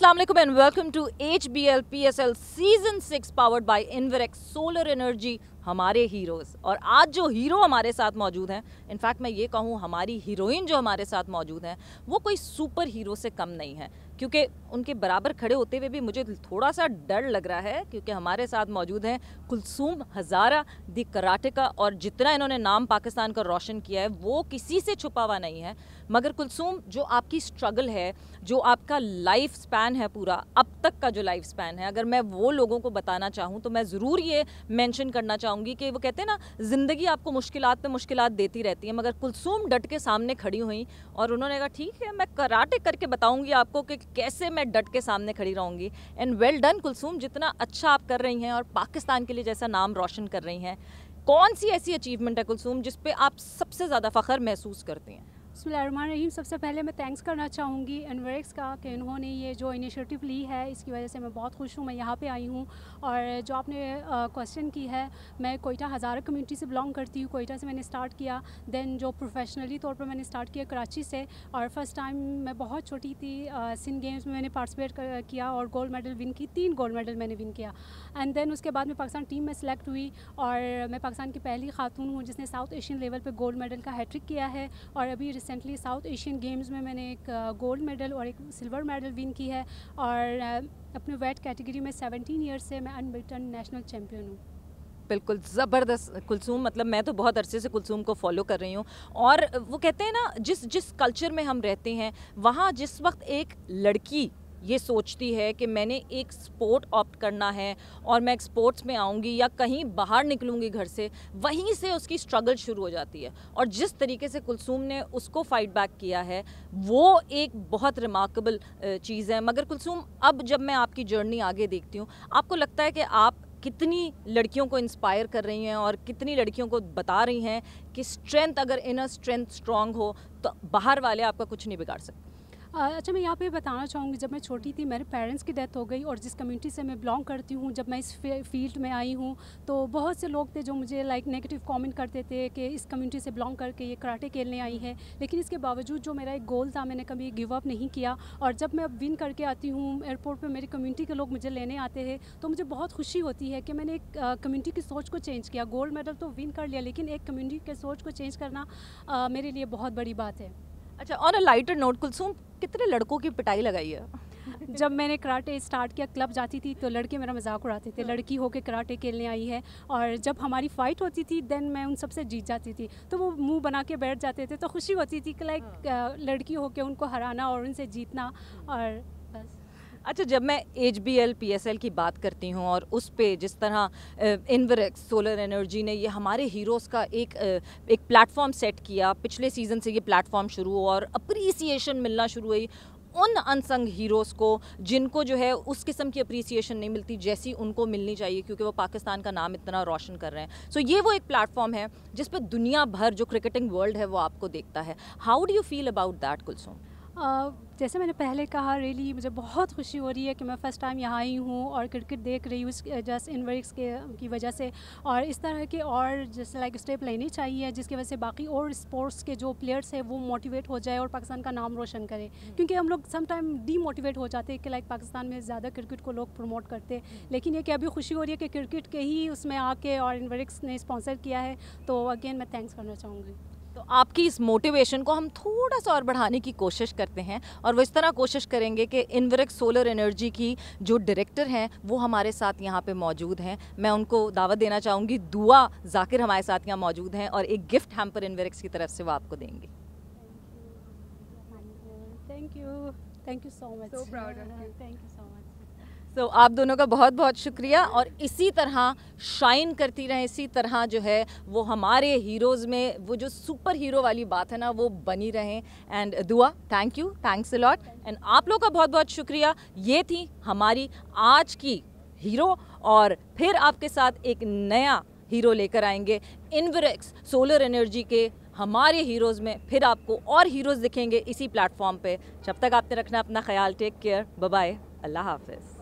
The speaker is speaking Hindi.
To H B L P S L season six powered by Inverex solar energy हमारे हीरोज़ और आज जो हीरो हमारे साथ मौजूद हैं इनफैक्ट मैं ये कहूँ हमारी हीरोइन जो हमारे साथ मौजूद हैं वो कोई सुपर हीरो से कम नहीं है क्योंकि उनके बराबर खड़े होते हुए भी मुझे थोड़ा सा डर लग रहा है क्योंकि हमारे साथ मौजूद हैं कुलसूम हज़ारा दी कराटे का और जितना इन्होंने नाम पाकिस्तान का रोशन किया है वो किसी से छुपा हुआ नहीं है मगर कुलसूम जो आपकी स्ट्रगल है जो आपका लाइफ स्पैन है पूरा अब तक का जो लाइफ स्पैन है अगर मैं वो लोगों को बताना चाहूँ तो मैं ज़रूर ये मैंशन करना चाहूँगी कि वो कहते हैं ना ज़िंदगी आपको मुश्किल पर मुश्किल देती रहती है मगर कुलसूम डट के सामने खड़ी हुई और उन्होंने कहा ठीक है मैं कराटे करके बताऊँगी आपको कि कैसे मैं डट के सामने खड़ी रहूँगी एंड वेल डन कुलसूम जितना अच्छा आप कर रही हैं और पाकिस्तान के लिए जैसा नाम रोशन कर रही हैं कौन सी ऐसी अचीवमेंट है कुलसूम जिस पे आप सबसे ज़्यादा फ़ख्र महसूस करती हैं बसमीम सबसे पहले मैं थैंक्स करना चाहूँगी एनवरेक्स का कि इन्होंने ये जो इनिशिएटिव ली है इसकी वजह से मैं बहुत खुश हूँ मैं यहाँ पे आई हूँ और जो आपने क्वेश्चन की है मैं कोयटा हज़ारा कम्युनिटी से बिलोंग करती हूँ कोयटा से मैंने स्टार्ट किया दैन जो प्रोफेशनली तौर पर मैंने स्टार्ट किया कराची से और फर्स्ट टाइम मैं बहुत छोटी थी सिंध गेम्स में मैंने पार्टिसपेट किया और गोल्ड मेडल विन की तीन गोल्ड मेडल मैंने विन किया एंड देन उसके बाद मैं पाकिस्तान टीम में सेलेक्ट हुई और मैं पाकिस्तान की पहली खातून हूँ जिसने साउथ एशियन लेवल पर गोल्ड मेडल का हैट्रिक किया है और अभी रिसेंटली साउथ एशियन गेम्स में मैंने एक गोल्ड मेडल और एक सिल्वर मेडल विन की है और अपने वेट कैटेगरी में 17 ईयर से मैं अनबिटन नेशनल चैम्पियन हूँ बिल्कुल ज़बरदस्त कुलसूम मतलब मैं तो बहुत अरसे से कुलसूम को फॉलो कर रही हूँ और वो कहते हैं ना जिस जिस कल्चर में हम रहते हैं वहाँ जिस वक्त एक लड़की ये सोचती है कि मैंने एक स्पोर्ट ऑप्ट करना है और मैं स्पोर्ट्स में आऊँगी या कहीं बाहर निकलूँगी घर से वहीं से उसकी स्ट्रगल शुरू हो जाती है और जिस तरीके से कुलसूम ने उसको फाइट बैक किया है वो एक बहुत रिमार्केबल चीज़ है मगर कुलसूम अब जब मैं आपकी जर्नी आगे देखती हूँ आपको लगता है कि आप कितनी लड़कियों को इंस्पायर कर रही हैं और कितनी लड़कियों को बता रही हैं कि स्ट्रेंथ अगर इनर स्ट्रेंथ स्ट्रांग हो तो बाहर वाले आपका कुछ नहीं बिगाड़ सकते अच्छा मैं यहाँ पे बताना चाहूँगी जब मैं छोटी थी मेरे पेरेंट्स की डेथ हो गई और जिस कम्युनिटी से मैं बिलोंग करती हूँ जब मैं इस फील्ड में आई हूँ तो बहुत से लोग थे जो मुझे लाइक नेगेटिव कमेंट करते थे कि इस कम्युनिटी से बिलोंग करके ये कराटे खेलने आई है लेकिन इसके बावजूद जो मेरा एक गोल था मैंने कभी गिव अप नहीं किया और जब मैं विन करके आती हूँ एयरपोर्ट पर मेरी कम्युनिटी के लोग मुझे लेने आते हैं तो मुझे बहुत खुशी होती है कि मैंने एक कम्युनिटी की सोच को चेंज किया गोल्ड मेडल तो विन कर लिया लेकिन एक कम्युनिटी के सोच को चेंज करना मेरे लिए बहुत बड़ी बात है अच्छा on a lighter note Kulsum कितने लड़कों की पिटाई लगाई है जब मैंने कराटे स्टार्ट किया क्लब जाती थी तो लड़के मेरा मजाक उड़ाते थे लड़की होके कराटे खेलने आई है और जब हमारी फाइट होती थी देन मैं उन सबसे जीत जाती थी तो वो मुंह बना के बैठ जाते थे तो खुशी होती थी कि लाइक लड़की होके उनको हराना और उनसे जीतना और बस अच्छा जब मैं H B L P S L की बात करती हूँ और उस पर जिस तरह इनवरक्स सोलर एनर्जी ने ये हमारे हीरोज़ का एक एक प्लेटफॉर्म सेट किया पिछले सीज़न से ये प्लेटफॉर्म शुरू हुआ और अप्रिसिएशन मिलना शुरू हुई उन अनसंग हीरोज़ को जिनको जो है उस किस्म की अप्रिसिएशन नहीं मिलती जैसी उनको मिलनी चाहिए क्योंकि वो पाकिस्तान का नाम इतना रोशन कर रहे हैं सो so, ये वो एक प्लेटफॉर्म है जिस पर दुनिया भर जो क्रिकेटिंग वर्ल्ड है वो आपको देखता है how do you feel about that Kulsum जैसे मैंने पहले कहा रियली मुझे बहुत खुशी हो रही है कि मैं फ़र्स्ट टाइम यहाँ आई हूँ और क्रिकेट देख रही हूँ जस्ट इन वर्क्स के की वजह से और इस तरह के और जैसे लाइक स्टेप लेनी चाहिए जिसकी वजह से बाकी और स्पोर्ट्स के जो प्लेयर्स हैं वो मोटिवेट हो जाए और पाकिस्तान का नाम रोशन करें हम्म। क्योंकि हम लोग समटाइम डीमोटिवेट हो जाते हैं कि लाइक पाकिस्तान में ज़्यादा क्रिकेट को लोग प्रमोट करते हम्म। लेकिन ये कि अभी खुशी हो रही है कि क्रिकेट के ही उसमें आके और इन ने स्पॉन्सर किया है तो अगेन मैं थैंक्स करना चाहूँगी आपकी इस मोटिवेशन को हम थोड़ा सा और बढ़ाने की कोशिश करते हैं और वो इस तरह कोशिश करेंगे कि इनवरक सोलर एनर्जी की जो डायरेक्टर हैं वो हमारे साथ यहाँ पे मौजूद हैं मैं उनको दावत देना चाहूँगी दुआ जाकिर हमारे साथ यहाँ मौजूद हैं और एक गिफ्ट हैम्पर इनवरक्स की तरफ से वो आपको देंगे thank you thank you so much thank you so much तो आप दोनों का बहुत बहुत शुक्रिया और इसी तरह शाइन करती रहें इसी तरह जो है वो हमारे हीरोज़ में वो जो सुपर हीरो वाली बात है ना वो बनी रहें एंड दुआ thank you thanks a lot and आप लोग का बहुत बहुत शुक्रिया ये थी हमारी आज की हीरो और फिर आपके साथ एक नया हीरो लेकर आएंगे इनवरेक्स सोलर एनर्जी के हमारे हीरोज़ में फिर आपको और हीरोज़ दिखेंगे इसी प्लेटफॉर्म पे जब तक आपने रखना अपना ख्याल टेक केयर बाय अल्लाह हाफिज़